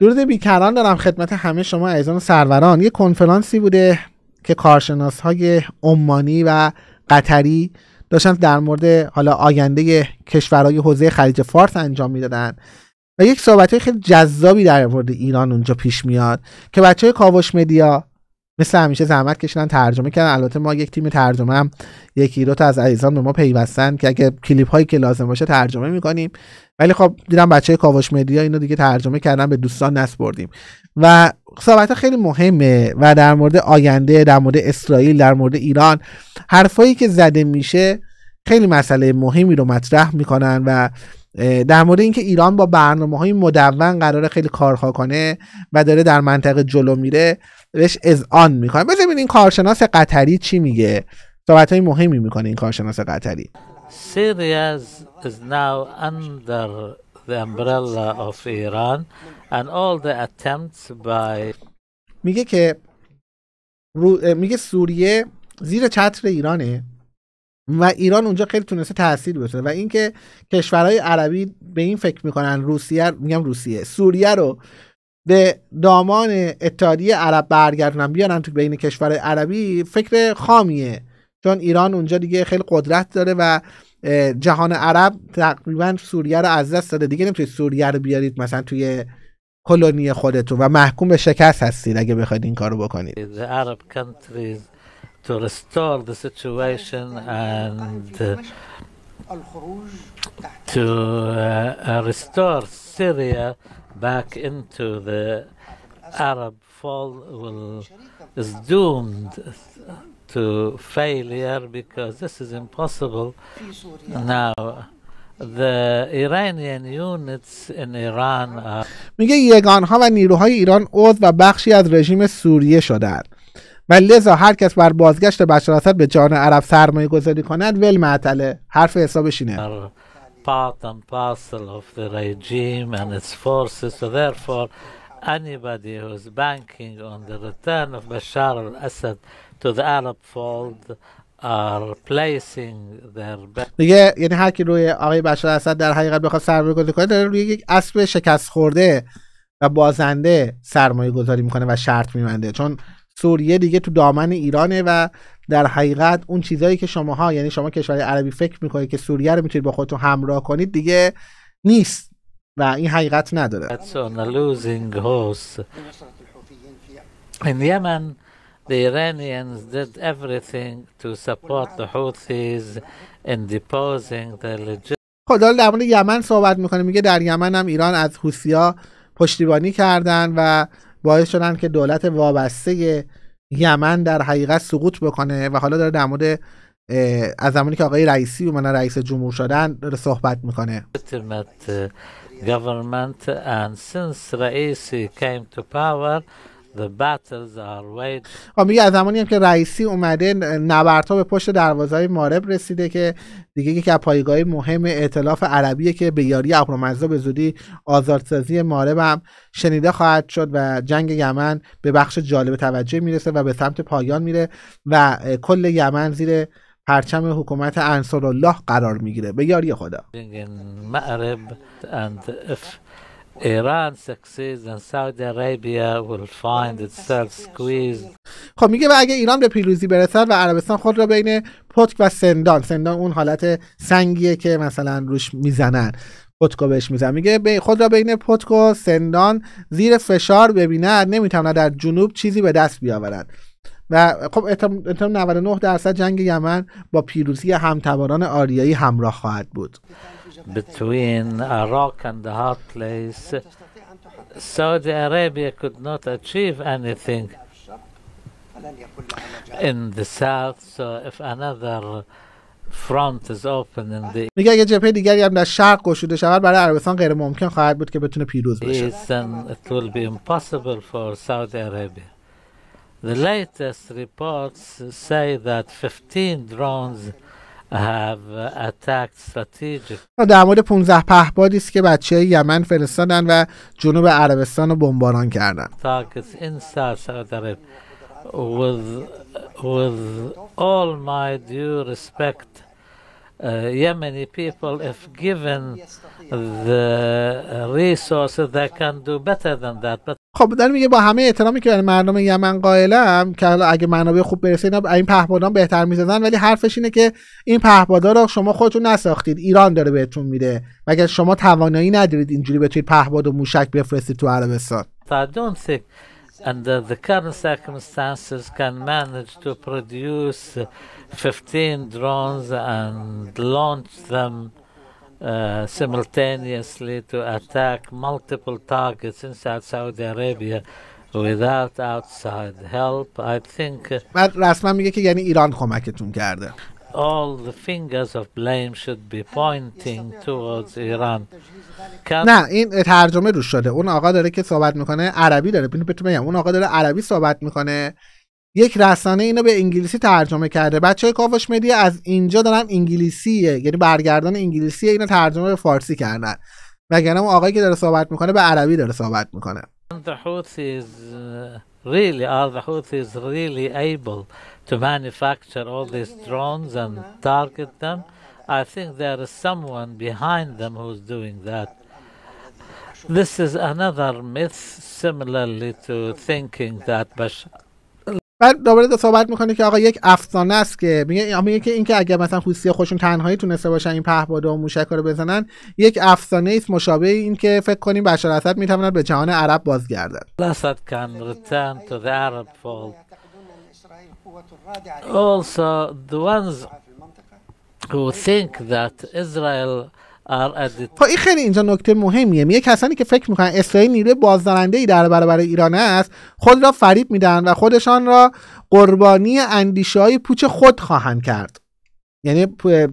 درود بیکران دارم خدمت همه شما عزیزان سروران یه کنفرانسی بوده که کارشناس های عمانی و قطری داشتن در مورد حالا آینده کشورهای حوزه خلیج فارس انجام میدادن و یک صحبت های خیلی جذابی در مورد ایران اونجا پیش میاد که بچه های کاوش مدیا مثل همیشه زحمت کشیدن ترجمه کردن البته ما یک تیم ترجمه هم یکی دو تا از عزیزان به ما پیوستن که اگه کلیپ هایی که لازم باشه ترجمه میکنیم ولی خب دیدم بچه کاوش مدیا اینو دیگه ترجمه کردن به دوستان نسپردیم و صحبت خیلی مهمه و در مورد آینده در مورد اسرائیل در مورد ایران حرفایی که زده میشه خیلی مسئله مهمی رو مطرح میکنن و در مورد اینکه ایران با برنامه های مدون قرار خیلی کارها کنه و داره در منطقه جلو میره بهش آن میکنه ببینید این کارشناس قطری چی میگه صحبت های مهمی میکنه این کارشناس قطری از the umbrella of Iran and all the attempts میگه که میگه سوریه زیر چتر ایرانه و ایران اونجا خیلی تونسته تاثیر بذاره و اینکه کشورهای عربی به این فکر میکنن روسیه میگم روسیه سوریه رو به دامان اتحادیه عرب برگردونن بیارن تو بین کشور عربی فکر خامیه چون ایران اونجا دیگه خیلی قدرت داره و جهان عرب تقریبا سوریه رو از دست داده دیگه نمیتونید سوریه رو بیارید مثلا توی کلونی خودتون و محکوم به شکست هستید اگه بخواید این کارو بکنید to restore the situation and uh, to uh, uh restore Syria back into the Arab fall will, is doomed to failure because this is impossible now. The Iranian units in Iran are میگه یگانها و نیروهای ایران عضو و بخشی از رژیم سوریه شدند و لذا هر کس بر بازگشت بشار اسد به جان عرب سرمایه گذاری کند ول معطله حرف حسابش اینه part and parcel of the regime and its forces so therefore anybody who's banking on the return of Bashar al-Assad to the Arab fold are placing their دیگه یعنی هر کی روی آقای بشار اسد در حقیقت بخواد سرمایه گذاری کنه داره روی یک اسب شکست خورده و بازنده سرمایه گذاری میکنه و شرط میبنده چون سوریه دیگه تو دامن ایرانه و در حقیقت اون چیزایی که شماها یعنی شما کشور عربی فکر میکنید که سوریه رو میتونید با خودتون همراه کنید دیگه نیست و این حقیقت نداره the Iranians did everything to support the Houthis deposing the خب، در مورد یمن صحبت میکنه میگه در یمن هم ایران از حوثیا پشتیبانی کردن و باعث شدن که دولت وابسته یمن در حقیقت سقوط بکنه و حالا داره در مورد از زمانی که آقای رئیسی من رئیس جمهور شدن داره صحبت میکنه government رئیسی to power The battles خب، میگه از زمانی هم که رئیسی اومده نبرتا به پشت دروازه مارب رسیده که دیگه یکی از پایگاه مهم ائتلاف عربیه که به یاری اپرومزدا به زودی آزادسازی مارب هم شنیده خواهد شد و جنگ یمن به بخش جالب توجه میرسه و به سمت پایان میره و کل یمن زیر پرچم حکومت الله قرار میگیره به یاری خدا خب میگه و اگه ایران به پیروزی برسد و عربستان خود را بین پتک و سندان سندان اون حالت سنگیه که مثلا روش میزنن پتکو بهش میزن میگه خود را بین پتک و سندان زیر فشار ببیند نمیتونه در جنوب چیزی به دست بیاورد و خب احتمال 99 درصد جنگ یمن با پیروزی همتواران آریایی همراه خواهد بود between rock and the hard place, Saudi Arabia could not achieve anything in the south. So if another front is open in the میگه اگه جبهه دیگری هم در شرق گشوده شود برای عربستان غیر ممکن خواهد بود که بتونه پیروز بشه. it will be impossible for Saudi Arabia. The latest reports say that 15 drones uh, در مورد 15 پهپادی است که بچه یمن فرستادن و جنوب عربستان رو بمباران کردن with with all my due respect uh, Yemeni people if given the resources they can do better than that خب میگه با همه احترامی که برای مردم یمن قائلم که حالا اگه منابع خوب برسه اینا این پهپادان بهتر میزدن ولی حرفش اینه که این پهپادا رو شما خودتون نساختید ایران داره بهتون میده مگر شما توانایی ندارید اینجوری بتونید پهپاد و موشک بفرستید تو عربستان under the current circumstances can manage to produce 15 drones and launch them simultaneously to attack multiple targets inside Saudi Arabia without outside help I think بعد رسما میگه که یعنی ایران کمکتون کرده all the fingers of blame should be pointing towards Iran. نه این ترجمه روش شده اون آقا داره که صحبت میکنه عربی داره ببین بهتون بگم اون آقا داره عربی صحبت میکنه یک رسانه اینو به انگلیسی ترجمه کرده بچه های کاوش مدیا از اینجا دارن انگلیسیه یعنی برگردان انگلیسیه اینو ترجمه به فارسی کردن وگرنه اون آقایی که داره صحبت میکنه به عربی داره صحبت میکنه really are the Houthis really able to manufacture all these drones and target them. I think there is someone behind them who's doing that. This is another myth similarly to thinking that Bashar بعد دوباره صحبت میکنه که آقا یک افسانه است که میگه میگه که اینکه اگر مثلا خوسیه خودشون تنهایی تونسته باشن این پهپاد و موشک رو بزنن یک افسانه است مشابه این که فکر کنیم بشار اسد میتواند به جهان عرب بازگردد خب این خیلی اینجا نکته مهمیه میگه کسانی که فکر میکنن اسرائیل نیروی بازدارنده ای در برابر ایران است خود را فریب میدن و خودشان را قربانی اندیشه های پوچ خود خواهند کرد یعنی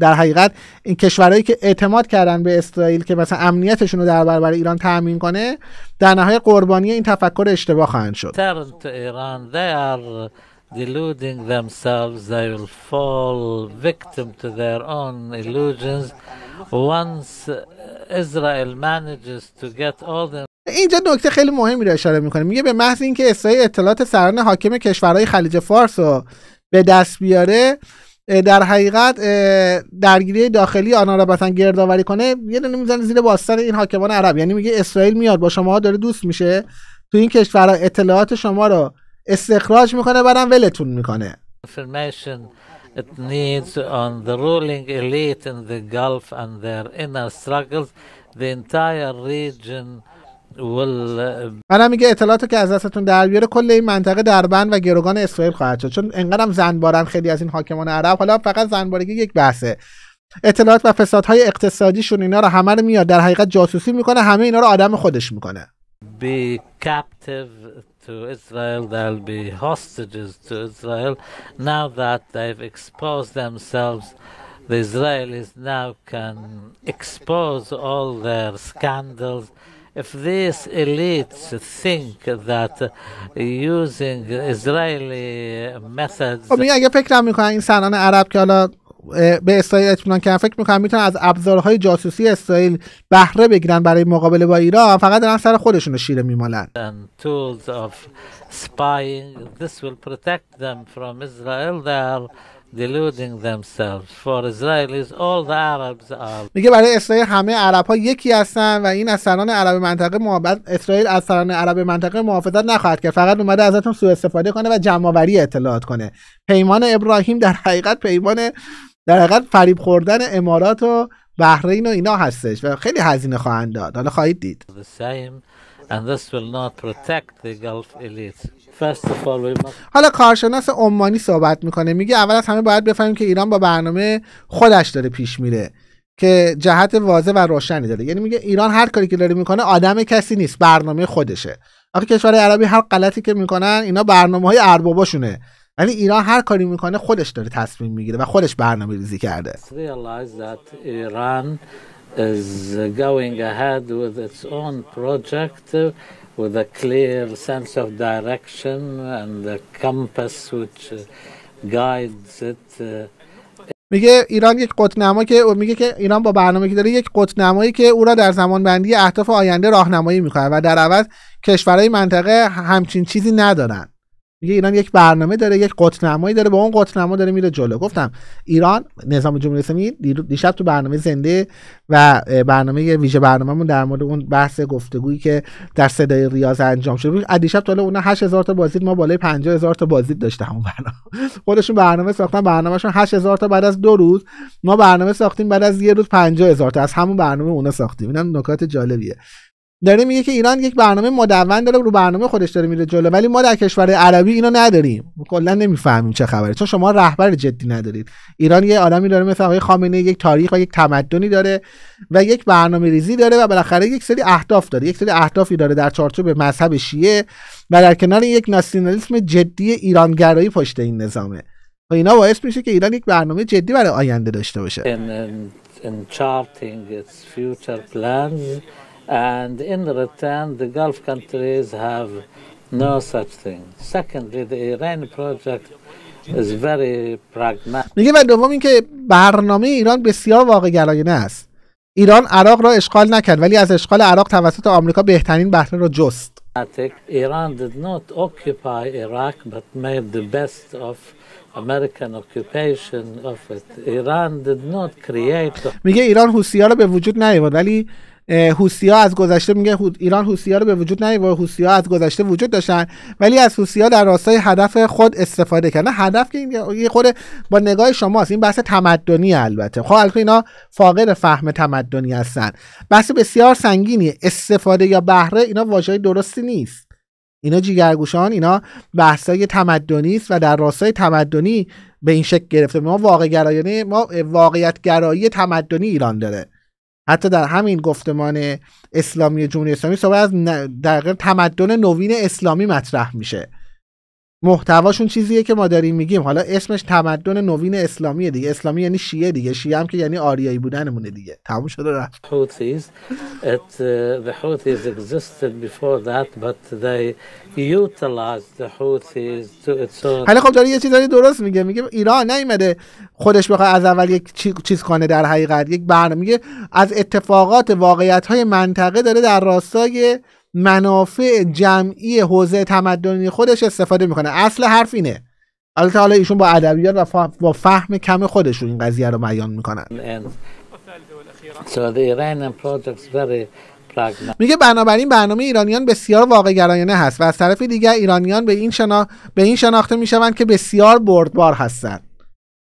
در حقیقت این کشورهایی که اعتماد کردن به اسرائیل که مثلا امنیتشون رو در برابر ایران تامین کنه در نهایت قربانی این تفکر اشتباه خواهند شد deluding themselves, they will fall victim to their own illusions. Once uh, Israel manages to get all the اینجا نکته خیلی مهمی رو اشاره میکنه میگه به محض اینکه اسرائیل اطلاعات سران حاکم کشورهای خلیج فارس رو به دست بیاره در حقیقت درگیری داخلی آنها را مثلا گردآوری کنه یه دونه میزنه زیر باستان این حاکمان عرب یعنی میگه اسرائیل میاد با شما داره دوست میشه تو این کشورها اطلاعات شما رو استخراج میکنه بعدم ولتون میکنه It uh, میگه اطلاعاتو که از دستتون در بیاره کل این منطقه بند و گروگان اسرائیل خواهد شد چون انقدرم زنبارن خیلی از این حاکمان عرب حالا فقط زنبارگی یک بحثه اطلاعات و فسادهای اقتصادیشون اینا رو همه رو میاد در حقیقت جاسوسی میکنه همه اینا رو آدم خودش میکنه to Israel, they'll be hostages to Israel. Now that they've exposed themselves, the Israelis now can expose all their scandals. If these elites think that using Israeli methods... به اسرائیل اطمینان کردن فکر میکنم میتونن از ابزارهای جاسوسی اسرائیل بهره بگیرن برای مقابله با ایران فقط دارن سر خودشون رو شیره میمالن میگه برای اسرائیل همه عرب ها یکی هستن و این از سران عرب منطقه محافظت اسرائیل از سران عرب منطقه محافظت نخواهد کرد فقط اومده ازتون سوء استفاده کنه و جمعآوری اطلاعات کنه پیمان ابراهیم در حقیقت پیمان در حقیقت فریب خوردن امارات و بحرین و اینا هستش و خیلی هزینه خواهند داد حالا خواهید دید حالا کارشناس عمانی صحبت میکنه میگه اول از همه باید بفهمیم که ایران با برنامه خودش داره پیش میره که جهت واضح و روشنی داره یعنی میگه ایران هر کاری که داره میکنه آدم کسی نیست برنامه خودشه آخه کشور عربی هر غلطی که میکنن اینا برنامه های ارباباشونه ولی یعنی ایران هر کاری میکنه خودش داره تصمیم میگیره و خودش برنامه ریزی کرده uh, میگه ایران یک قطنما که میگه که ایران با برنامه که داره یک قطنمایی که او را در زمان بندی اهداف آینده راهنمایی میکنه و در عوض کشورهای منطقه همچین چیزی ندارند. میگه ایران یک برنامه داره یک قطنمایی داره با اون قطنما داره میره جلو گفتم ایران نظام جمهوری اسلامی دیشب تو برنامه زنده و برنامه ویژه برنامهمون در مورد اون بحث گفتگویی که در صدای ریاض انجام شد بود. دیشب تا اون 8000 تا بازدید ما بالای 50000 تا بازدید داشته همون برنامه خودشون برنامه ساختن برنامه‌شون 8000 تا بعد از دو روز ما برنامه ساختیم بعد از یه روز 50000 تا از همون برنامه اونا ساختیم اینا نکات جالبیه داره میگه که ایران یک برنامه مدون داره رو برنامه خودش داره میره جلو ولی ما در کشور عربی اینو نداریم کلا نمیفهمیم چه خبره چون شما رهبر جدی ندارید ایران یه آدمی داره مثل آقای خامنه یک تاریخ و یک تمدنی داره و یک برنامه ریزی داره و بالاخره یک سری اهداف داره یک سری اهدافی داره در چارچوب مذهب شیعه و در کنار یک ناسیونالیسم جدی ایرانگرایی پشت این نظامه و اینا باعث میشه که ایران یک برنامه جدی برای آینده داشته باشه um, And in return, the Gulf countries have no such thing. Secondly, the Iran project is very pragmatic. میگه و دوم اینکه برنامه ایران بسیار واقع گرایانه است. ایران عراق را اشغال نکرد ولی از اشغال عراق توسط آمریکا بهترین بهره را جست. ایران did not occupy Iraq but made the best of American occupation of it. ایران did not create میگه ایران حوثی‌ها را به وجود نیاورد ولی ها از گذشته میگه ایران ها رو به وجود نیاورد و ها از گذشته وجود داشتن ولی از ها در راستای هدف خود استفاده کردن هدف که یه خود با نگاه شماست این بحث تمدنی البته خب البته اینا فاقد فهم تمدنی هستن بحث بسیار سنگینی استفاده یا بهره اینا واژه درستی نیست اینا جیگرگوشان اینا بحثای تمدنی است و در راستای تمدنی به این شکل گرفته ما واقع ما واقعیت گرایی تمدنی ایران داره حتی در همین گفتمان اسلامی جمهوری اسلامی صحبت از در تمدن نوین اسلامی مطرح میشه محتواشون چیزیه که ما داریم میگیم حالا اسمش تمدن نوین اسلامیه دیگه اسلامی یعنی شیعه دیگه شیعه هم که یعنی آریایی بودنمونه دیگه تموم شده رفت حالا خب داره یه داری درست میگه میگه ایران نیمده خودش بخواد از اول یک چیز کنه در حقیقت یک برنامه میگه از اتفاقات واقعیت های منطقه داره در راستای منافع جمعی حوزه تمدنی خودش استفاده میکنه اصل حرف اینه البته حالا ایشون با ادبیات و با فهم کم خودشون این قضیه رو بیان میکنن میگه بنابراین برنامه ایرانیان بسیار واقع گرایانه هست و از طرف دیگر ایرانیان به این, شنا... به این شناخته میشوند که بسیار بردبار هستند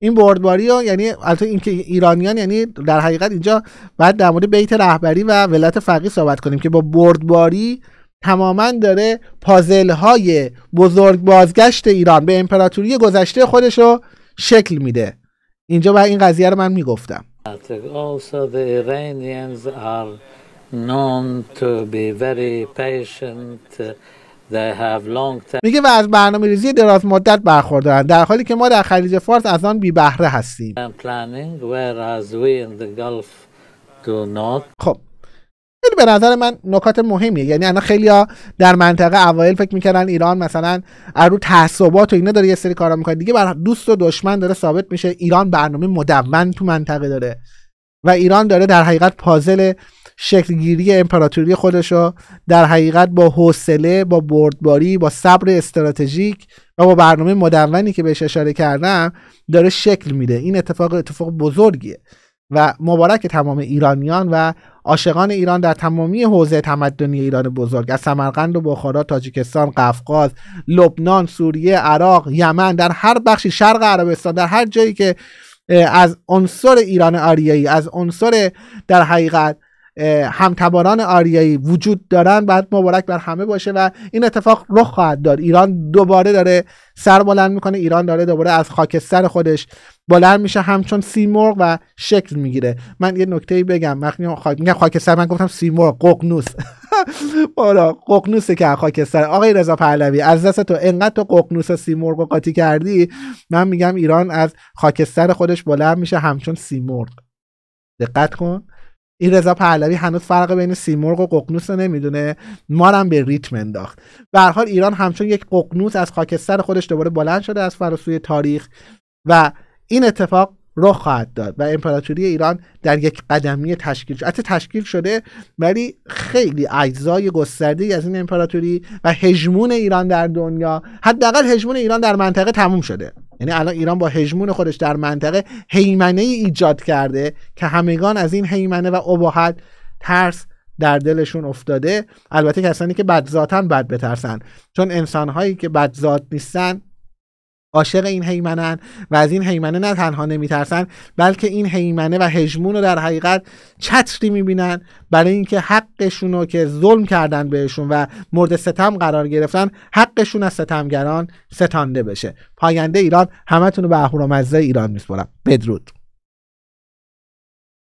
این بردباری ها یعنی البته اینکه ایرانیان یعنی در حقیقت اینجا بعد در مورد بیت رهبری و ولایت فقیه صحبت کنیم که با بردباری تماما داره پازل های بزرگ بازگشت ایران به امپراتوری گذشته خودش رو شکل میده اینجا و این قضیه رو من میگفتم میگه و از برنامه ریزی دراز مدت برخوردارن در حالی که ما در خلیج فارس از آن بی بهره هستیم خب خیلی به نظر من نکات مهمیه یعنی الان خیلی در منطقه اوایل فکر میکردن ایران مثلا از رو تعصبات و اینا داره یه سری کارا میکنه دیگه بر دوست و دشمن داره ثابت میشه ایران برنامه مدون تو منطقه داره و ایران داره در حقیقت پازل شکلگیری امپراتوری خودش را در حقیقت با حوصله با بردباری با صبر استراتژیک و با برنامه مدونی که بهش اشاره کردم داره شکل میده این اتفاق اتفاق بزرگیه و مبارک تمام ایرانیان و عاشقان ایران در تمامی حوزه تمدنی ایران بزرگ از سمرقند و بخارا تاجیکستان قفقاز لبنان سوریه عراق یمن در هر بخشی شرق عربستان در هر جایی که از عنصر ایران آریایی از عنصر در حقیقت همتباران آریایی وجود دارن بعد مبارک بر همه باشه و این اتفاق رخ خواهد داد ایران دوباره داره سر بلند میکنه ایران داره دوباره از خاکستر خودش بلند میشه همچون سیمرغ و شکل میگیره من یه نکته بگم وقتی خاک... خاکستر من گفتم سیمرغ ققنوس بالا آره، ققنوسه که خاکستر آقای رضا پهلوی از دست تو انقدر تو ققنوس و سیمرغ قاطی کردی من میگم ایران از خاکستر خودش بلند میشه همچون سیمرغ دقت کن این رضا پهلوی هنوز فرق بین سیمرغ و ققنوس رو نمیدونه ما هم به ریتم انداخت به حال ایران همچون یک ققنوس از خاکستر خودش دوباره بلند شده از فراسوی تاریخ و این اتفاق رخ خواهد داد و امپراتوری ایران در یک قدمی تشکیل شده تشکیل شده ولی خیلی اجزای گسترده از این امپراتوری و هژمون ایران در دنیا حداقل هژمون ایران در منطقه تموم شده یعنی الان ایران با هژمون خودش در منطقه هیمنه ای ایجاد کرده که همگان از این هیمنه و ابهت ترس در دلشون افتاده البته کسانی که بدذاتن بد بترسن چون انسانهایی که بدذات نیستن عاشق این حیمنن و از این حیمنه نه تنها نمیترسن بلکه این حیمنه و هژمون رو در حقیقت چتری میبینن برای اینکه حقشون رو که ظلم کردن بهشون و مورد ستم قرار گرفتن حقشون از ستمگران ستانده بشه پاینده ایران همتون رو به اهورامزدا ایران میسپرم بدرود